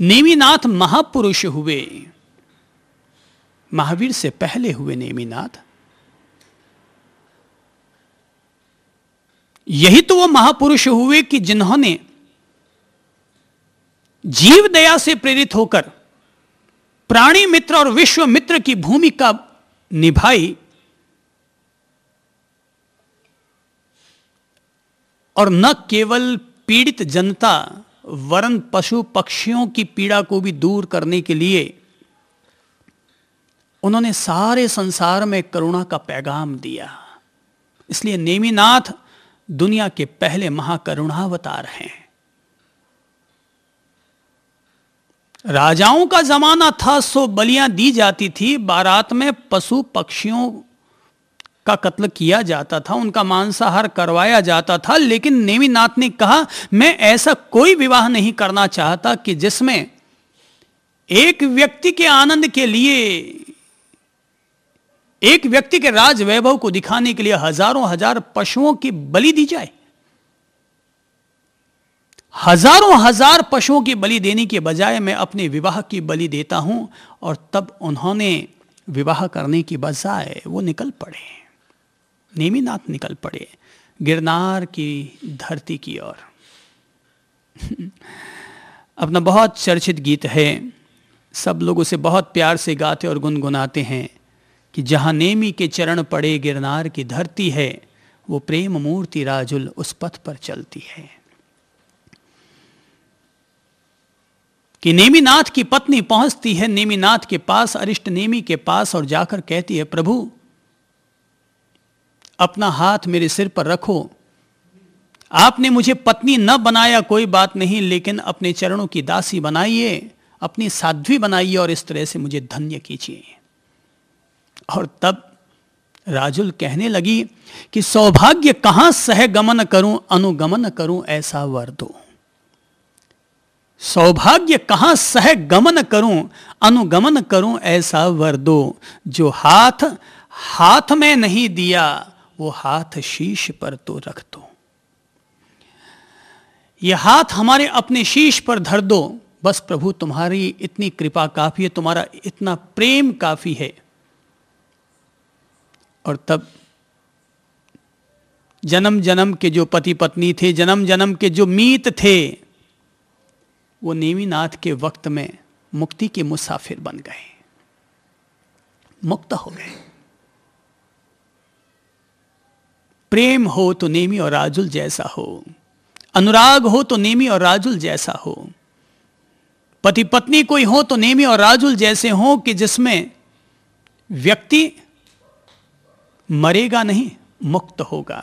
नेमीनाथ महापुरुष हुए महावीर से पहले हुए नेमीनाथ यही तो वो महापुरुष हुए कि जिन्होंने जीव दया से प्रेरित होकर प्राणी मित्र और विश्व मित्र की भूमिका निभाई और न केवल पीड़ित जनता वरन पशु पक्षियों की पीड़ा को भी दूर करने के लिए उन्होंने सारे संसार में करुणा का पैगाम दिया इसलिए नेमीनाथ दुनिया के पहले महाकरुणावतार हैं राजाओं का जमाना था सो बलियां दी जाती थी बारात में पशु पक्षियों का कत्ल किया जाता था उनका मांसाहार करवाया जाता था लेकिन नेमीनाथ ने कहा मैं ऐसा कोई विवाह नहीं करना चाहता कि जिसमें एक व्यक्ति के आनंद के लिए एक व्यक्ति के राज वैभव को दिखाने के लिए हजारों हजार पशुओं की बलि दी जाए हजारों हजार पशुओं की बलि देने के बजाय मैं अपने विवाह की बलि देता हूं और तब उन्होंने विवाह करने की बजाय वो निकल पड़े नेमीनाथ निकल पड़े गिरनार की धरती की ओर अपना बहुत चर्चित गीत है सब लोग उसे बहुत प्यार से गाते और गुनगुनाते हैं कि जहाँ नेमी के चरण पड़े गिरनार की धरती है वो प्रेम मूर्ति राजुल उस पथ पर चलती है कि नेमीनाथ की पत्नी पहुंचती है नेमीनाथ के पास अरिष्ट नेमी के पास और जाकर कहती है प्रभु अपना हाथ मेरे सिर पर रखो आपने मुझे पत्नी न बनाया कोई बात नहीं लेकिन अपने चरणों की दासी बनाइए अपनी साध्वी बनाइए और इस तरह से मुझे धन्य कीजिए और तब राजुल कहने लगी कि सौभाग्य कहां सहगमन करूं अनुगमन करूं ऐसा वर दो सौभाग्य कहां सह गमन करूं अनुगमन करूं ऐसा वर दो जो हाथ हाथ में नहीं दिया वो हाथ शीश पर तो रख दो ये हाथ हमारे अपने शीश पर धर दो बस प्रभु तुम्हारी इतनी कृपा काफी है तुम्हारा इतना प्रेम काफी है और तब जन्म जन्म के जो पति पत्नी थे जन्म जन्म के जो मीत थे वो नेमीनाथ के वक्त में मुक्ति के मुसाफिर बन गए मुक्त हो गए प्रेम हो तो नेमी और राजुल जैसा हो अनुराग हो तो नेमी और राजुल जैसा हो पति पत्नी कोई हो तो नेमी और राजुल जैसे हो कि जिसमें व्यक्ति मरेगा नहीं मुक्त होगा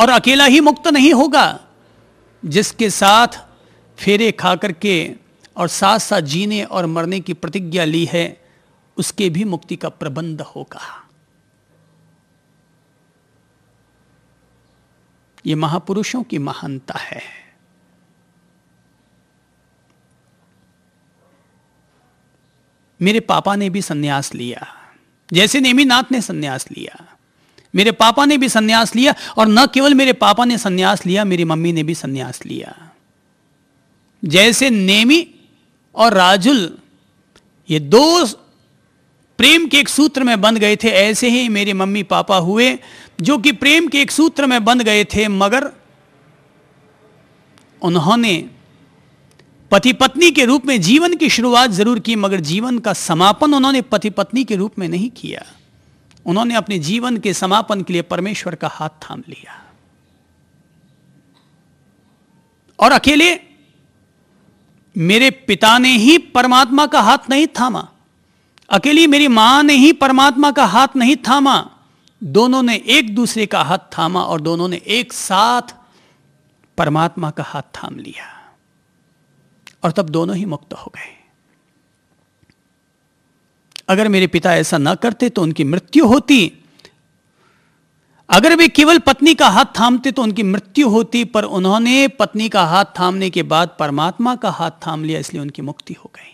और अकेला ही मुक्त नहीं होगा जिसके साथ फेरे खा करके और साथ साथ जीने और मरने की प्रतिज्ञा ली है उसके भी मुक्ति का प्रबंध होगा ये महापुरुषों की महानता है मेरे पापा ने भी सन्यास लिया जैसे नेमीनाथ ने सन्यास लिया मेरे पापा ने भी सन्यास लिया और न केवल मेरे पापा ने सन्यास लिया मेरी मम्मी ने भी सन्यास लिया जैसे नेमी और राजुल ये दो प्रेम के एक सूत्र में बंध गए थे ऐसे ही मेरे मम्मी पापा हुए जो कि प्रेम के एक सूत्र में बंध गए थे मगर उन्होंने पति पत्नी के रूप में जीवन की शुरुआत जरूर की मगर जीवन का समापन उन्होंने पति पत्नी के रूप में नहीं किया उन्होंने अपने जीवन के समापन के लिए परमेश्वर का हाथ थाम लिया और अकेले मेरे पिता ने ही परमात्मा का हाथ नहीं थामा अकेली मेरी मां ने ही परमात्मा का हाथ नहीं थामा दोनों ने एक दूसरे का हाथ थामा और दोनों ने एक साथ परमात्मा का हाथ थाम लिया और तब दोनों ही मुक्त हो गए अगर मेरे पिता ऐसा ना करते तो उनकी मृत्यु होती अगर वे केवल पत्नी का हाथ थामते तो उनकी मृत्यु होती पर उन्होंने पत्नी का हाथ थामने के बाद परमात्मा का हाथ थाम लिया इसलिए उनकी मुक्ति हो गई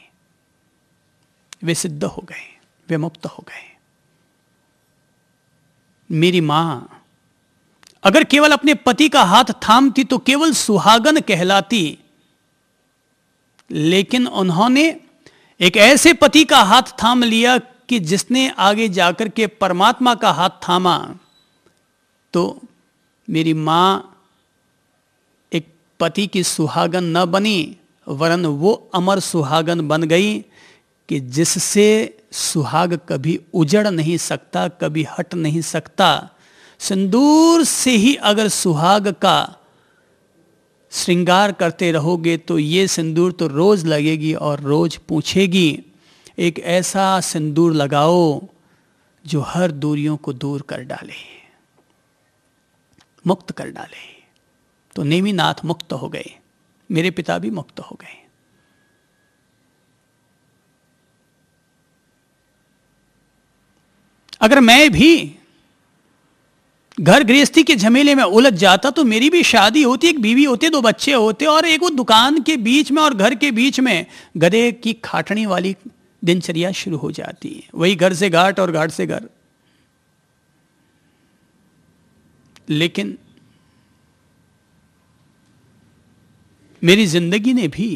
वे सिद्ध हो गए वे मुक्त हो गए मेरी मां अगर केवल अपने पति का हाथ थामती तो केवल सुहागन कहलाती लेकिन उन्होंने एक ऐसे पति का हाथ थाम लिया कि जिसने आगे जाकर के परमात्मा का हाथ थामा तो मेरी मां एक पति की सुहागन न बनी वरन वो अमर सुहागन बन गई कि जिससे सुहाग कभी उजड़ नहीं सकता कभी हट नहीं सकता सिंदूर से ही अगर सुहाग का श्रृंगार करते रहोगे तो ये सिंदूर तो रोज़ लगेगी और रोज़ पूछेगी एक ऐसा सिंदूर लगाओ जो हर दूरियों को दूर कर डाले मुक्त कर डाले तो नेमीनाथ मुक्त हो गए मेरे पिता भी मुक्त हो गए अगर मैं भी घर गृहस्थी के झमेले में उलझ जाता तो मेरी भी शादी होती एक बीवी होते दो बच्चे होते और एक वो दुकान के बीच में और घर के बीच में गधे की खाटनी वाली दिनचर्या शुरू हो जाती है वही घर से घाट और घाट से घर लेकिन मेरी जिंदगी ने भी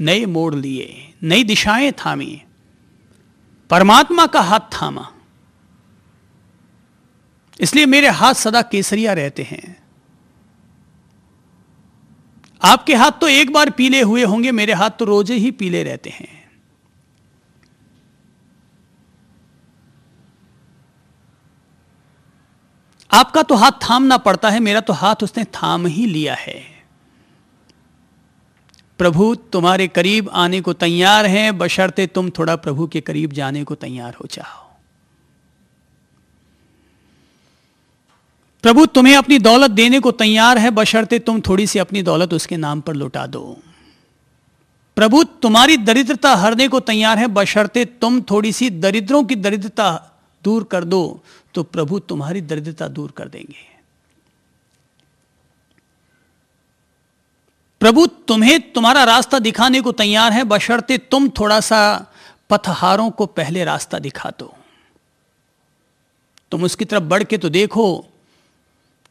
नए मोड़ लिए नई दिशाएं थामी परमात्मा का हाथ थामा इसलिए मेरे हाथ सदा केसरिया रहते हैं आपके हाथ तो एक बार पीले हुए होंगे मेरे हाथ तो रोजे ही पीले रहते हैं आपका तो हाथ थामना पड़ता है मेरा तो हाथ उसने थाम ही लिया है प्रभु तुम्हारे करीब आने को तैयार हैं बशर्ते तुम थोड़ा प्रभु के करीब जाने को तैयार हो जाओ प्रभु तुम्हें अपनी दौलत देने को तैयार है बशर्ते तुम थोड़ी सी अपनी दौलत उसके नाम पर लुटा दो प्रभु तुम्हारी दरिद्रता हरने को तैयार है बशर्ते तुम थोड़ी सी दरिद्रों की दरिद्रता दूर कर दो तो प्रभु तुम्हारी दरिद्रता दूर कर देंगे प्रभु तुम्हें तुम्हारा रास्ता दिखाने को तैयार है बशर्ते तुम थोड़ा सा पथहारों को पहले रास्ता दिखा दो तुम उसकी तरफ बढ़ के तो देखो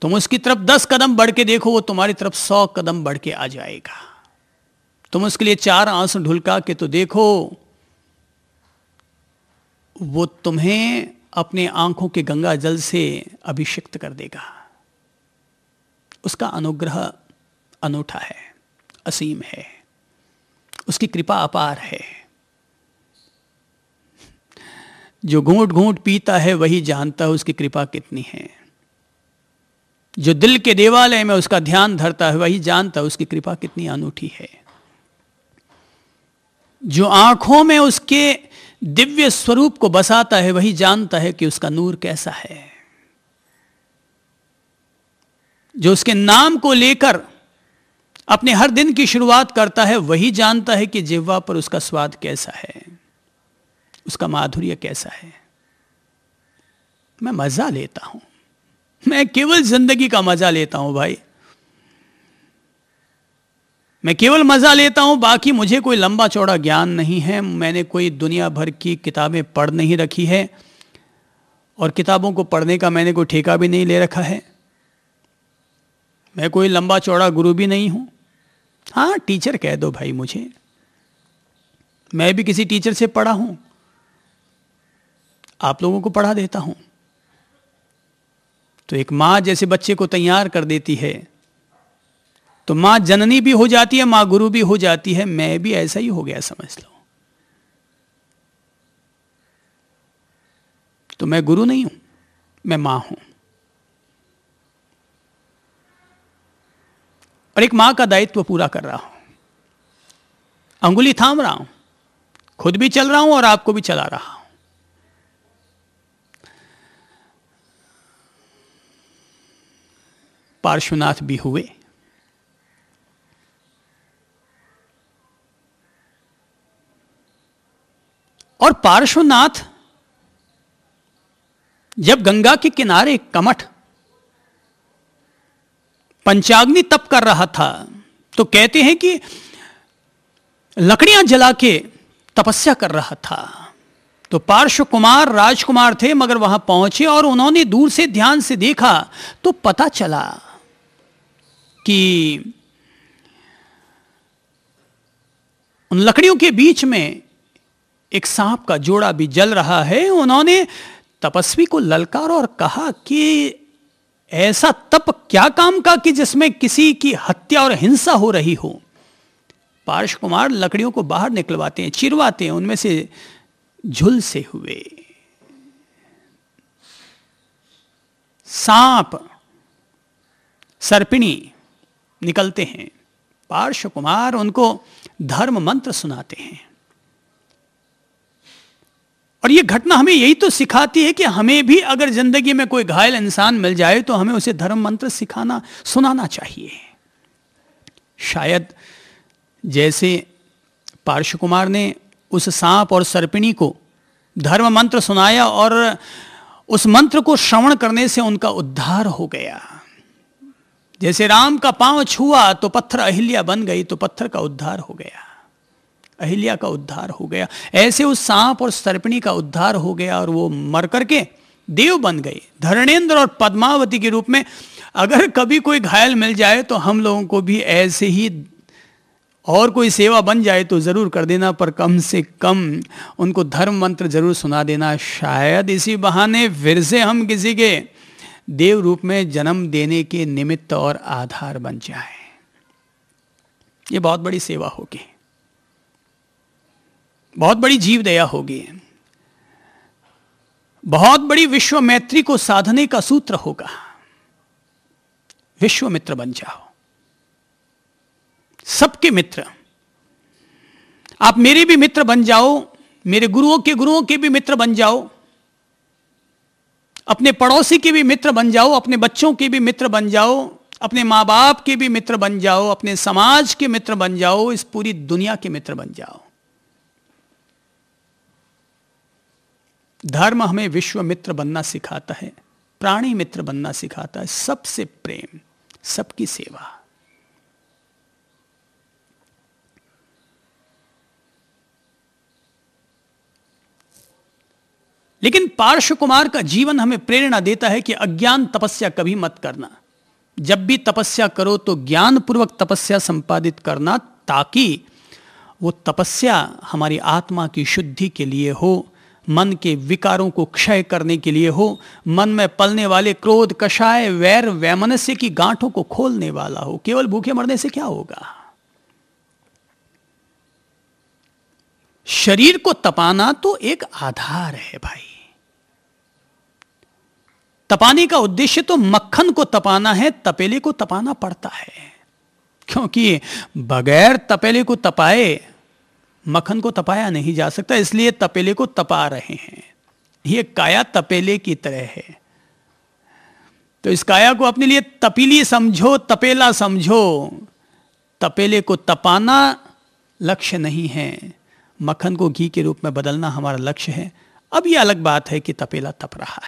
तुम उसकी तरफ दस कदम बढ़ के देखो वो तुम्हारी तरफ सौ कदम बढ़ के आ जाएगा तुम उसके लिए चार आंसू ढुलका के तो देखो वो तुम्हें अपने आंखों के गंगा जल से अभिषिक्त कर देगा उसका अनुग्रह अनूठा है असीम है उसकी कृपा अपार है जो घूट घूट पीता है वही जानता है उसकी कृपा कितनी है जो दिल के देवालय में उसका ध्यान धरता है वही जानता है उसकी कृपा कितनी अनूठी है जो आंखों में उसके दिव्य स्वरूप को बसाता है वही जानता है कि उसका नूर कैसा है जो उसके नाम को लेकर अपने हर दिन की शुरुआत करता है वही जानता है कि जिह्वा पर उसका स्वाद कैसा है उसका माधुर्य कैसा है मैं मजा लेता हूं मैं केवल जिंदगी का मजा लेता हूं भाई मैं केवल मजा लेता हूं बाकी मुझे कोई लंबा चौड़ा ज्ञान नहीं है मैंने कोई दुनिया भर की किताबें पढ़ नहीं रखी है और किताबों को पढ़ने का मैंने कोई ठेका भी नहीं ले रखा है मैं कोई लंबा चौड़ा गुरु भी नहीं हूं हाँ टीचर कह दो भाई मुझे मैं भी किसी टीचर से पढ़ा हूं आप लोगों को पढ़ा देता हूं तो एक माँ जैसे बच्चे को तैयार कर देती है तो माँ जननी भी हो जाती है माँ गुरु भी हो जाती है मैं भी ऐसा ही हो गया समझ लो तो मैं गुरु नहीं हूं मैं मां हूं और एक मां का दायित्व पूरा कर रहा हूं अंगुली थाम रहा हूं खुद भी चल रहा हूं और आपको भी चला रहा हूं पार्श्वनाथ भी हुए और पार्श्वनाथ जब गंगा के किनारे कमठ पंचाग्नि तप कर रहा था तो कहते हैं कि लकड़ियां जला के तपस्या कर रहा था तो पार्श्व कुमार राजकुमार थे मगर वहां पहुंचे और उन्होंने दूर से ध्यान से देखा तो पता चला कि उन लकड़ियों के बीच में एक सांप का जोड़ा भी जल रहा है उन्होंने तपस्वी को ललकारा और कहा कि ऐसा तप क्या काम का कि जिसमें किसी की हत्या और हिंसा हो रही हो पार्श कुमार लकड़ियों को बाहर निकलवाते हैं चिरवाते हैं उनमें से झुलसे हुए सांप सर्पिणी निकलते हैं पार्श्व कुमार उनको धर्म मंत्र सुनाते हैं और यह घटना हमें यही तो सिखाती है कि हमें भी अगर जिंदगी में कोई घायल इंसान मिल जाए तो हमें उसे धर्म मंत्र सिखाना सुनाना चाहिए शायद जैसे पार्श्व कुमार ने उस सांप और सर्पिणी को धर्म मंत्र सुनाया और उस मंत्र को श्रवण करने से उनका उद्धार हो गया जैसे राम का पांव छुआ तो पत्थर अहिल्या बन गई तो पत्थर का उद्धार हो गया अहिल्या का उद्धार हो गया ऐसे उस सांप और सर्पिणी का उद्धार हो गया और वो मर करके देव बन गए धरणेन्द्र और पद्मावती के रूप में अगर कभी कोई घायल मिल जाए तो हम लोगों को भी ऐसे ही और कोई सेवा बन जाए तो ज़रूर कर देना पर कम से कम उनको धर्म मंत्र जरूर सुना देना शायद इसी बहाने फिर से हम किसी के देव रूप में जन्म देने के निमित्त और आधार बन जाए ये बहुत बड़ी सेवा होगी बहुत बड़ी जीव दया होगी बहुत बड़ी विश्व मैत्री को साधने का सूत्र होगा विश्व मित्र बन जाओ सबके मित्र आप मेरे भी मित्र बन जाओ मेरे गुरुओं के गुरुओं के भी मित्र बन जाओ अपने पड़ोसी के भी मित्र बन जाओ अपने बच्चों के भी मित्र बन जाओ अपने माँ बाप के भी मित्र बन जाओ अपने समाज के मित्र बन जाओ इस पूरी दुनिया के मित्र बन जाओ धर्म हमें विश्व मित्र बनना सिखाता है प्राणी मित्र बनना सिखाता है सबसे प्रेम सबकी सेवा लेकिन पार्श्व कुमार का जीवन हमें प्रेरणा देता है कि अज्ञान तपस्या कभी मत करना जब भी तपस्या करो तो ज्ञानपूर्वक तपस्या संपादित करना ताकि वो तपस्या हमारी आत्मा की शुद्धि के लिए हो मन के विकारों को क्षय करने के लिए हो मन में पलने वाले क्रोध कषाय वैर वैमनस्य की गांठों को खोलने वाला हो केवल भूखे मरने से क्या होगा शरीर को तपाना तो एक आधार है भाई तपाने का उद्देश्य तो मक्खन को तपाना है तपेले को तपाना पड़ता है क्योंकि बगैर तपेले को तपाए मक्खन को तपाया नहीं जा सकता इसलिए तपेले को तपा रहे हैं ये काया तपेले की तरह है तो इस काया को अपने लिए तपीली समझो तपेला समझो तपेले को तपाना लक्ष्य नहीं है मक्खन को घी के रूप में बदलना हमारा लक्ष्य है अब यह अलग बात है कि तपेला तप रहा है